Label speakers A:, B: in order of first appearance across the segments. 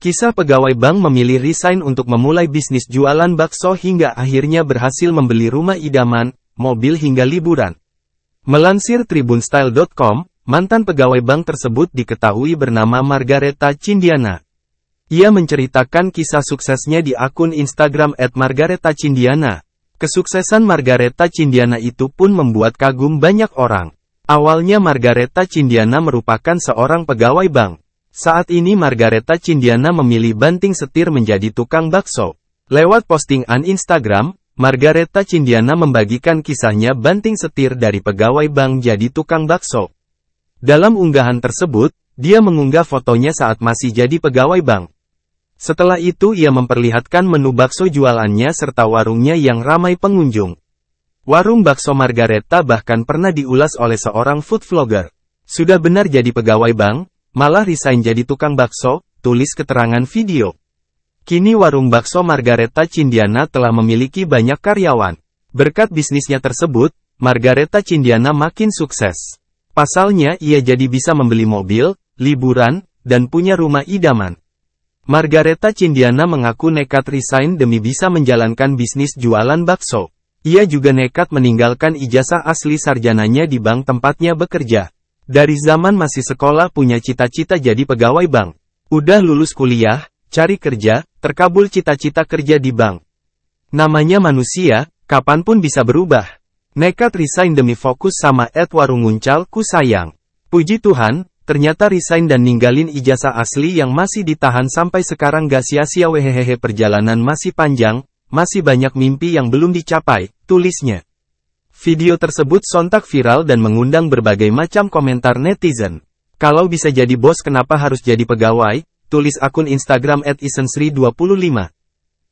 A: Kisah pegawai bank memilih resign untuk memulai bisnis jualan bakso hingga akhirnya berhasil membeli rumah idaman, mobil hingga liburan. Melansir tribunstyle.com, mantan pegawai bank tersebut diketahui bernama Margareta Cindiana. Ia menceritakan kisah suksesnya di akun Instagram @margaretacindiana. Kesuksesan Margareta Cindiana itu pun membuat kagum banyak orang. Awalnya Margareta Cindiana merupakan seorang pegawai bank. Saat ini Margareta Cindiana memilih banting setir menjadi tukang bakso. Lewat postingan Instagram, Margareta Cindiana membagikan kisahnya banting setir dari pegawai bank jadi tukang bakso. Dalam unggahan tersebut, dia mengunggah fotonya saat masih jadi pegawai bank. Setelah itu ia memperlihatkan menu bakso jualannya serta warungnya yang ramai pengunjung. Warung bakso Margareta bahkan pernah diulas oleh seorang food vlogger. Sudah benar jadi pegawai bank, Malah resign jadi tukang bakso, tulis keterangan video. Kini warung bakso Margareta Cindiana telah memiliki banyak karyawan. Berkat bisnisnya tersebut, Margareta Cindiana makin sukses. Pasalnya ia jadi bisa membeli mobil, liburan, dan punya rumah idaman. Margareta Cindiana mengaku nekat resign demi bisa menjalankan bisnis jualan bakso. Ia juga nekat meninggalkan ijazah asli sarjananya di bank tempatnya bekerja. Dari zaman masih sekolah punya cita-cita jadi pegawai bank. Udah lulus kuliah, cari kerja, terkabul cita-cita kerja di bank. Namanya manusia, kapanpun bisa berubah. Nekat resign demi fokus sama Ed Warung Nguncal, ku sayang. Puji Tuhan, ternyata resign dan ninggalin ijazah asli yang masih ditahan sampai sekarang gak sia-sia wehehehe perjalanan masih panjang, masih banyak mimpi yang belum dicapai, tulisnya. Video tersebut sontak viral dan mengundang berbagai macam komentar netizen. Kalau bisa jadi bos kenapa harus jadi pegawai? Tulis akun Instagram at 25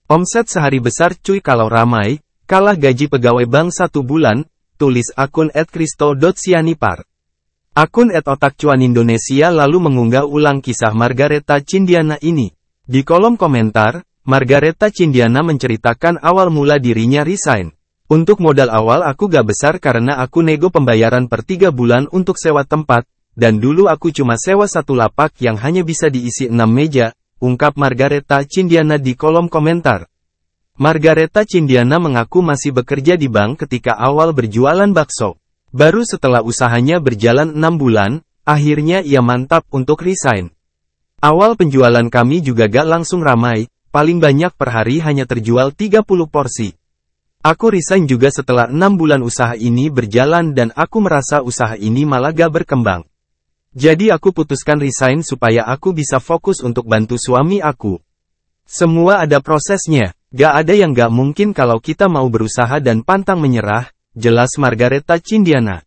A: Omset sehari besar cuy kalau ramai, kalah gaji pegawai bank satu bulan, tulis akun at kristo.sianipar. Akun at otak cuan Indonesia lalu mengunggah ulang kisah Margareta Cindiana ini. Di kolom komentar, Margareta Cindiana menceritakan awal mula dirinya resign. Untuk modal awal aku gak besar karena aku nego pembayaran per 3 bulan untuk sewa tempat, dan dulu aku cuma sewa satu lapak yang hanya bisa diisi 6 meja, ungkap Margareta Cindiana di kolom komentar. Margareta Cindiana mengaku masih bekerja di bank ketika awal berjualan bakso. Baru setelah usahanya berjalan 6 bulan, akhirnya ia mantap untuk resign. Awal penjualan kami juga gak langsung ramai, paling banyak per hari hanya terjual 30 porsi. Aku resign juga setelah enam bulan usaha ini berjalan dan aku merasa usaha ini malah gak berkembang. Jadi aku putuskan resign supaya aku bisa fokus untuk bantu suami aku. Semua ada prosesnya, gak ada yang gak mungkin kalau kita mau berusaha dan pantang menyerah, jelas Margareta Cindiana.